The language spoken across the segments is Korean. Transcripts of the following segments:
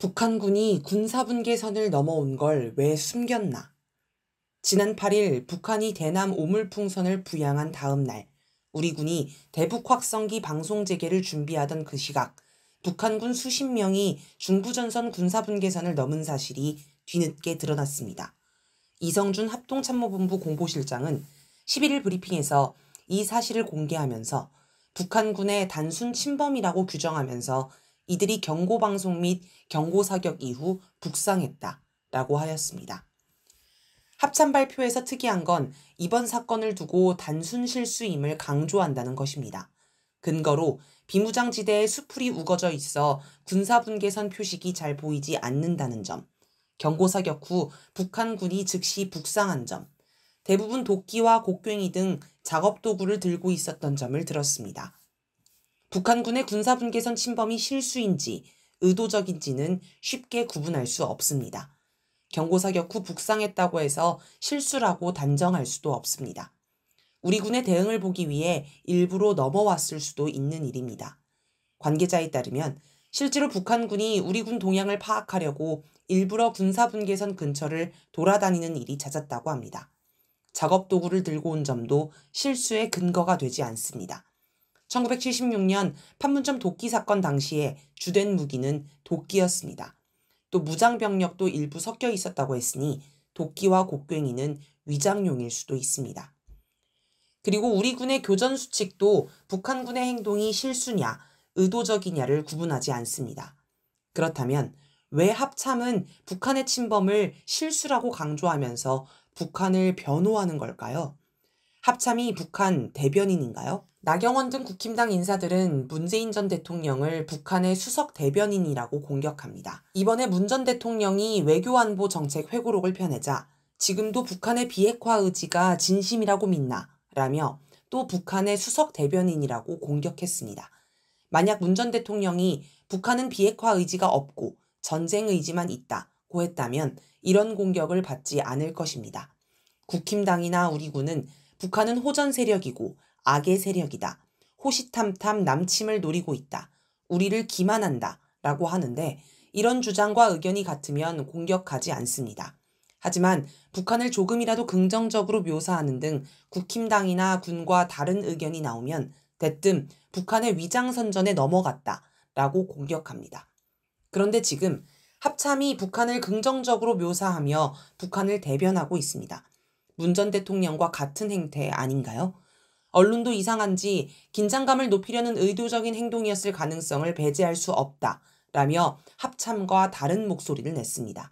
북한군이 군사분계선을 넘어온 걸 왜 숨겼나? 지난 8일 북한이 대남 오물풍선을 부양한 다음 날 우리 군이 대북 확성기 방송 재개를 준비하던 그 시각 북한군 수십 명이 중부전선 군사분계선을 넘은 사실이 뒤늦게 드러났습니다. 이성준 합동참모본부 공보실장은 11일 브리핑에서 이 사실을 공개하면서 북한군의 단순 침범이라고 규정하면서 이들이 경고방송 및 경고사격 이후 북상했다. 라고 하였습니다. 합참 발표에서 특이한 건 이번 사건을 두고 단순 실수임을 강조한다는 것입니다. 근거로 비무장지대에 수풀이 우거져 있어 군사분계선 표식이 잘 보이지 않는다는 점, 경고사격 후 북한군이 즉시 북상한 점, 대부분 도끼와 곡괭이 등 작업도구를 들고 있었던 점을 들었습니다. 북한군의 군사분계선 침범이 실수인지 의도적인지는 쉽게 구분할 수 없습니다. 경고사격 후 북상했다고 해서 실수라고 단정할 수도 없습니다. 우리 군의 대응을 보기 위해 일부러 넘어왔을 수도 있는 일입니다. 관계자에 따르면 실제로 북한군이 우리 군 동향을 파악하려고 일부러 군사분계선 근처를 돌아다니는 일이 잦았다고 합니다. 작업 도구를 들고 온 점도 실수의 근거가 되지 않습니다. 1976년 판문점 도끼 사건 당시에 주된 무기는 도끼였습니다. 또 무장병력도 일부 섞여 있었다고 했으니 도끼와 곡괭이는 위장용일 수도 있습니다. 그리고 우리 군의 교전 수칙도 북한군의 행동이 실수냐, 의도적이냐를 구분하지 않습니다. 그렇다면 왜 합참은 북한의 침범을 실수라고 강조하면서 북한을 변호하는 걸까요? 합참이 북한 대변인인가요? 나경원 등 국힘당 인사들은 문재인 전 대통령을 북한의 수석 대변인이라고 공격합니다. 이번에 문 전 대통령이 외교안보 정책 회고록을 펴내자 지금도 북한의 비핵화 의지가 진심이라고 믿나 라며 또 북한의 수석 대변인이라고 공격했습니다. 만약 문 전 대통령이 북한은 비핵화 의지가 없고 전쟁 의지만 있다고 했다면 이런 공격을 받지 않을 것입니다. 국힘당이나 우리 군은 북한은 호전 세력이고 악의 세력이다. 호시탐탐 남침을 노리고 있다. 우리를 기만한다. 라고 하는데 이런 주장과 의견이 같으면 공격하지 않습니다. 하지만 북한을 조금이라도 긍정적으로 묘사하는 등 국힘당이나 군과 다른 의견이 나오면 대뜸 북한의 위장선전에 넘어갔다. 라고 공격합니다. 그런데 지금 합참이 북한을 긍정적으로 묘사하며 북한을 대변하고 있습니다. 문전 대통령과 같은 행태 아닌가요? 언론도 이상한지 긴장감을 높이려는 의도적인 행동이었을 가능성을 배제할 수 없다. 라며 합참과 다른 목소리를 냈습니다.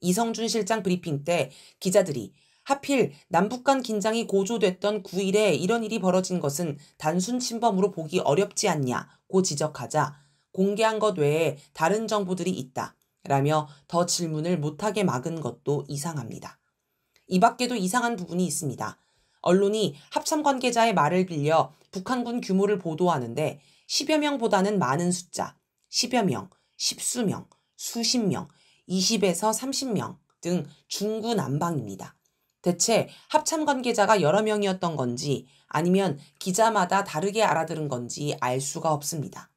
이성준 실장 브리핑 때 기자들이 하필 남북 간 긴장이 고조됐던 9일에 이런 일이 벌어진 것은 단순 침범으로 보기 어렵지 않냐고 지적하자 공개한 것 외에 다른 정보들이 있다. 라며 더 질문을 못하게 막은 것도 이상합니다. 이 밖에도 이상한 부분이 있습니다. 언론이 합참 관계자의 말을 빌려 북한군 규모를 보도하는데 10여 명보다는 많은 숫자, 10여 명, 1 0수 명, 수십 명, 20에서 30명 등 중구난방입니다. 대체 합참 관계자가 여러 명이었던 건지 아니면 기자마다 다르게 알아들은 건지 알 수가 없습니다.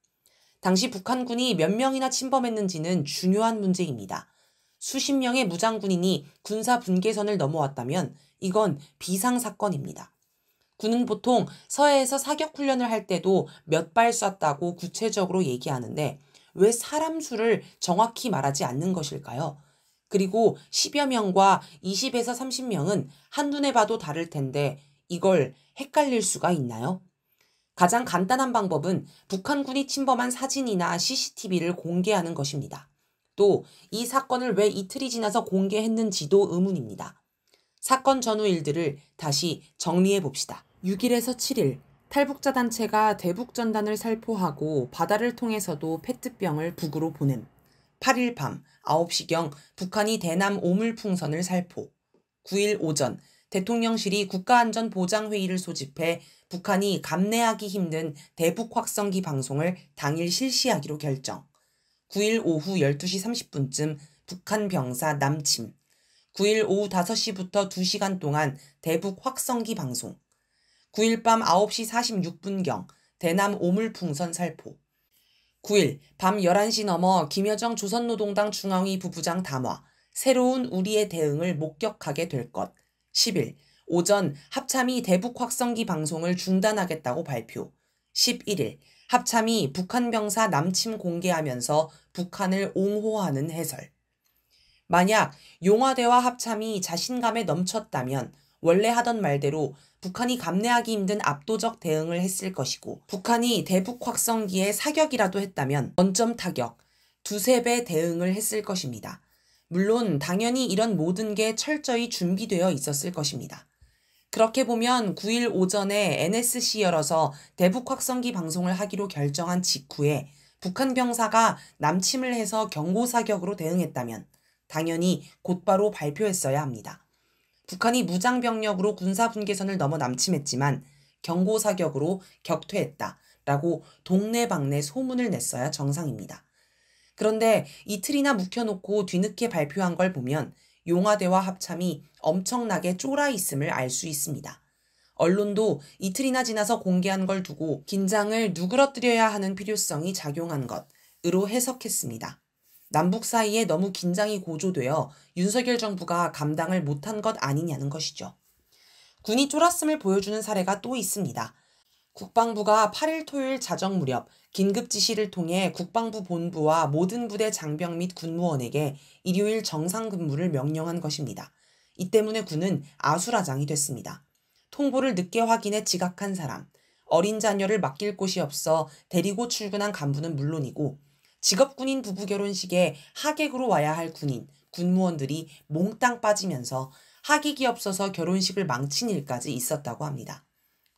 당시 북한군이 몇 명이나 침범했는지는 중요한 문제입니다. 수십 명의 무장군인이 군사 분계선을 넘어왔다면 이건 비상사건입니다. 군은 보통 서해에서 사격훈련을 할 때도 몇 발 쐈다고 구체적으로 얘기하는데 왜 사람 수를 정확히 말하지 않는 것일까요? 그리고 10여 명과 20에서 30명은 한눈에 봐도 다를 텐데 이걸 헷갈릴 수가 있나요? 가장 간단한 방법은 북한군이 침범한 사진이나 CCTV를 공개하는 것입니다. 또이 사건을 왜 이틀이 지나서 공개했는지도 의문입니다. 사건 전후 일들을 다시 정리해 봅시다. 6일에서 7일 탈북자 단체가 대북 전단을 살포하고 바다를 통해서도 페트병을 북으로 보냄. 8일 밤 9시경 북한이 대남 오물풍선을 살포. 9일 오전 대통령실이 국가안전보장회의를 소집해 북한이 감내하기 힘든 대북 확성기 방송을 당일 실시하기로 결정. 9일 오후 12시 30분쯤 북한 병사 남침, 9일 오후 5시부터 2시간 동안 대북 확성기 방송, 9일 밤 9시 46분경 대남 오물풍선 살포, 9일 밤 11시 넘어 김여정 조선노동당 중앙위 부부장 담화, 새로운 우리의 대응을 목격하게 될 것, 10일 오전 합참이 대북 확성기 방송을 중단하겠다고 발표, 11일 합참이 북한 병사 남침 공개하면서 북한을 옹호하는 해설. 만약 용화대와 합참이 자신감에 넘쳤다면 원래 하던 말대로 북한이 감내하기 힘든 압도적 대응을 했을 것이고 북한이 대북 확성기에 사격이라도 했다면 원점 타격, 두세 배 대응을 했을 것입니다. 물론 당연히 이런 모든 게 철저히 준비되어 있었을 것입니다. 그렇게 보면 9일 오전에 NSC 열어서 대북 확성기 방송을 하기로 결정한 직후에 북한 병사가 남침을 해서 경고 사격으로 대응했다면 당연히 곧바로 발표했어야 합니다. 북한이 무장 병력으로 군사 분계선을 넘어 남침했지만 경고 사격으로 격퇴했다. 라고 동네방네 소문을 냈어야 정상입니다. 그런데 이틀이나 묵혀놓고 뒤늦게 발표한 걸 보면 용화대와 합참이 엄청나게 쫄아 있음을 알 수 있습니다. 언론도 이틀이나 지나서 공개한 걸 두고 긴장을 누그러뜨려야 하는 필요성이 작용한 것으로 해석했습니다. 남북 사이에 너무 긴장이 고조되어 윤석열 정부가 감당을 못한 것 아니냐는 것이죠. 군이 쫄았음을 보여주는 사례가 또 있습니다. 국방부가 8일 토요일 자정 무렵 긴급 지시를 통해 국방부 본부와 모든 부대 장병 및 군무원에게 일요일 정상 근무를 명령한 것입니다. 이 때문에 군은 아수라장이 됐습니다. 통보를 늦게 확인해 지각한 사람, 어린 자녀를 맡길 곳이 없어 데리고 출근한 간부는 물론이고 직업군인 부부 결혼식에 하객으로 와야 할 군인, 군무원들이 몽땅 빠지면서 하객이 없어서 결혼식을 망친 일까지 있었다고 합니다.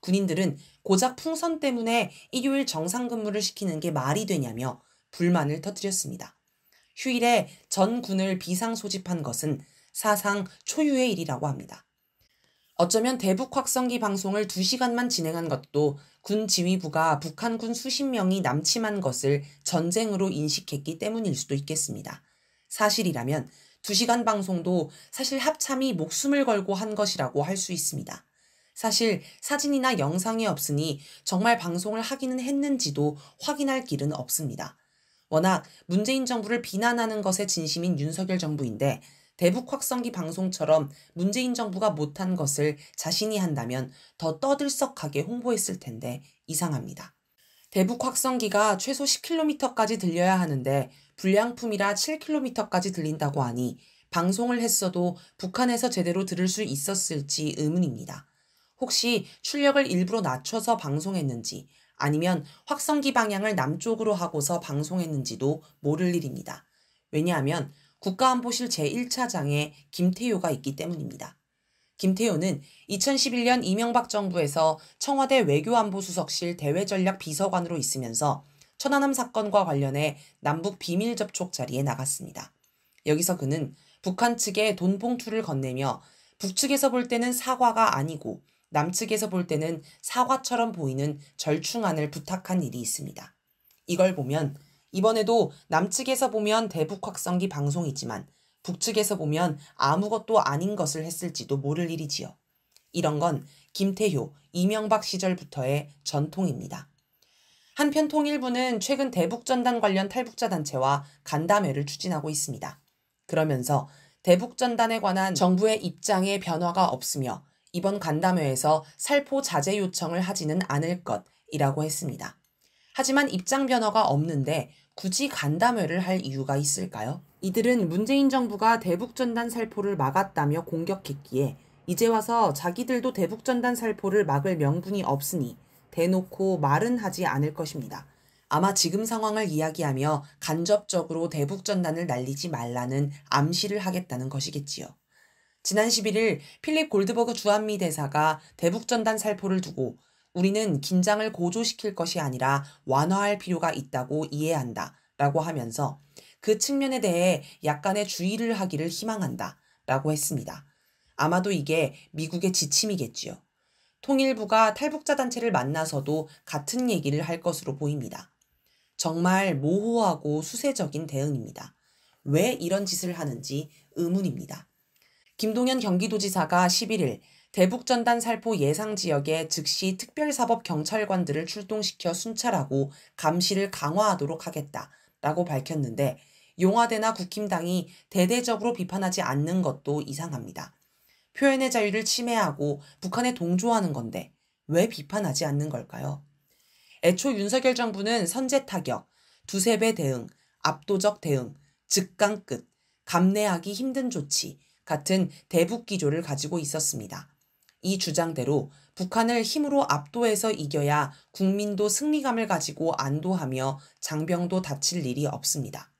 군인들은 고작 풍선 때문에 일요일 정상 근무를 시키는 게 말이 되냐며 불만을 터뜨렸습니다. 휴일에 전 군을 비상 소집한 것은 사상 초유의 일이라고 합니다. 어쩌면 대북 확성기 방송을 2시간만 진행한 것도 군 지휘부가 북한군 수십 명이 남침한 것을 전쟁으로 인식했기 때문일 수도 있겠습니다. 사실이라면 2시간 방송도 사실 합참이 목숨을 걸고 한 것이라고 할 수 있습니다. 사실 사진이나 영상이 없으니 정말 방송을 하기는 했는지도 확인할 길은 없습니다. 워낙 문재인 정부를 비난하는 것에 진심인 윤석열 정부인데 대북 확성기 방송처럼 문재인 정부가 못한 것을 자신이 한다면 더 떠들썩하게 홍보했을 텐데 이상합니다. 대북 확성기가 최소 10km까지 들려야 하는데 불량품이라 7km까지 들린다고 하니 방송을 했어도 북한에서 제대로 들을 수 있었을지 의문입니다. 혹시 출력을 일부러 낮춰서 방송했는지 아니면 확성기 방향을 남쪽으로 하고서 방송했는지도 모를 일입니다. 왜냐하면 국가안보실 제1차장에 김태효가 있기 때문입니다. 김태효는 2011년 이명박 정부에서 청와대 외교안보수석실 대외전략 비서관으로 있으면서 천안함 사건과 관련해 남북 비밀 접촉 자리에 나갔습니다. 여기서 그는 북한 측에 돈 봉투를 건네며 북측에서 볼 때는 사과가 아니고 남측에서 볼 때는 사과처럼 보이는 절충안을 부탁한 일이 있습니다. 이걸 보면 이번에도 남측에서 보면 대북 확성기 방송이지만 북측에서 보면 아무것도 아닌 것을 했을지도 모를 일이지요. 이런 건 김태효, 이명박 시절부터의 전통입니다. 한편 통일부는 최근 대북전단 관련 탈북자 단체와 간담회를 추진하고 있습니다. 그러면서 대북전단에 관한 정부의 입장에 변화가 없으며 이번 간담회에서 살포 자제 요청을 하지는 않을 것이라고 했습니다. 하지만 입장 변화가 없는데 굳이 간담회를 할 이유가 있을까요? 이들은 문재인 정부가 대북전단 살포를 막았다며 공격했기에 이제 와서 자기들도 대북전단 살포를 막을 명분이 없으니 대놓고 말은 하지 않을 것입니다. 아마 지금 상황을 이야기하며 간접적으로 대북전단을 날리지 말라는 암시를 하겠다는 것이겠지요. 지난 11일 필립 골드버그 주한미 대사가 대북전단 살포를 두고 우리는 긴장을 고조시킬 것이 아니라 완화할 필요가 있다고 이해한다. 라고 하면서 그 측면에 대해 약간의 주의를 하기를 희망한다. 라고 했습니다. 아마도 이게 미국의 지침이겠지요. 통일부가 탈북자 단체를 만나서도 같은 얘기를 할 것으로 보입니다. 정말 모호하고 수세적인 대응입니다. 왜 이런 짓을 하는지 의문입니다. 김동연 경기도지사가 11일 대북전단 살포 예상 지역에 즉시 특별사법 경찰관들을 출동시켜 순찰하고 감시를 강화하도록 하겠다라고 밝혔는데 용화대나 국힘당이 대대적으로 비판하지 않는 것도 이상합니다. 표현의 자유를 침해하고 북한에 동조하는 건데 왜 비판하지 않는 걸까요? 애초 윤석열 정부는 선제 타격, 두세 배 대응, 압도적 대응, 즉강 끝, 감내하기 힘든 조치, 같은 대북 기조를 가지고 있었습니다. 이 주장대로 북한을 힘으로 압도해서 이겨야 국민도 승리감을 가지고 안도하며 장병도 다칠 일이 없습니다.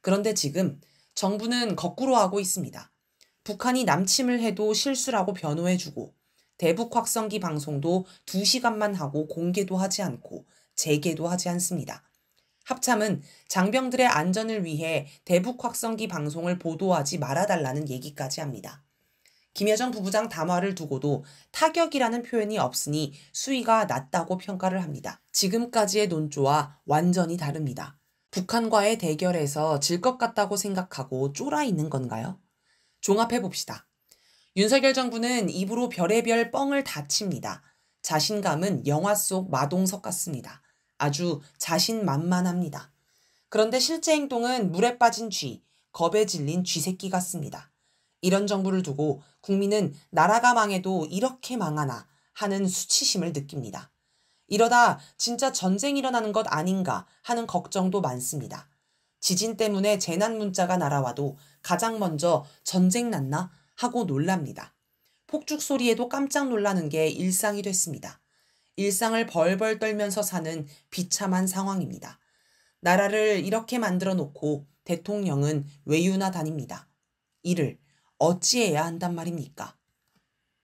그런데 지금 정부는 거꾸로 하고 있습니다. 북한이 남침을 해도 실수라고 변호해주고 대북 확성기 방송도 2시간만 하고 공개도 하지 않고 재개도 하지 않습니다. 합참은 장병들의 안전을 위해 대북 확성기 방송을 보도하지 말아달라는 얘기까지 합니다. 김여정 부부장 담화를 두고도 타격이라는 표현이 없으니 수위가 낮다고 평가를 합니다. 지금까지의 논조와 완전히 다릅니다. 북한과의 대결에서 질 것 같다고 생각하고 쫄아 있는 건가요? 종합해 봅시다. 윤석열 정부는 입으로 별의별 뻥을 다 칩니다. 자신감은 영화 속 마동석 같습니다. 아주 자신만만합니다. 그런데 실제 행동은 물에 빠진 쥐, 겁에 질린 쥐새끼 같습니다. 이런 정부를 두고 국민은 나라가 망해도 이렇게 망하나 하는 수치심을 느낍니다. 이러다 진짜 전쟁 일어나는 것 아닌가 하는 걱정도 많습니다. 지진 때문에 재난 문자가 날아와도 가장 먼저 전쟁 났나 하고 놀랍니다. 폭죽 소리에도 깜짝 놀라는 게 일상이 됐습니다. 일상을 벌벌 떨면서 사는 비참한 상황입니다. 나라를 이렇게 만들어 놓고 대통령은 외유나 다닙니다. 이를 어찌해야 한단 말입니까?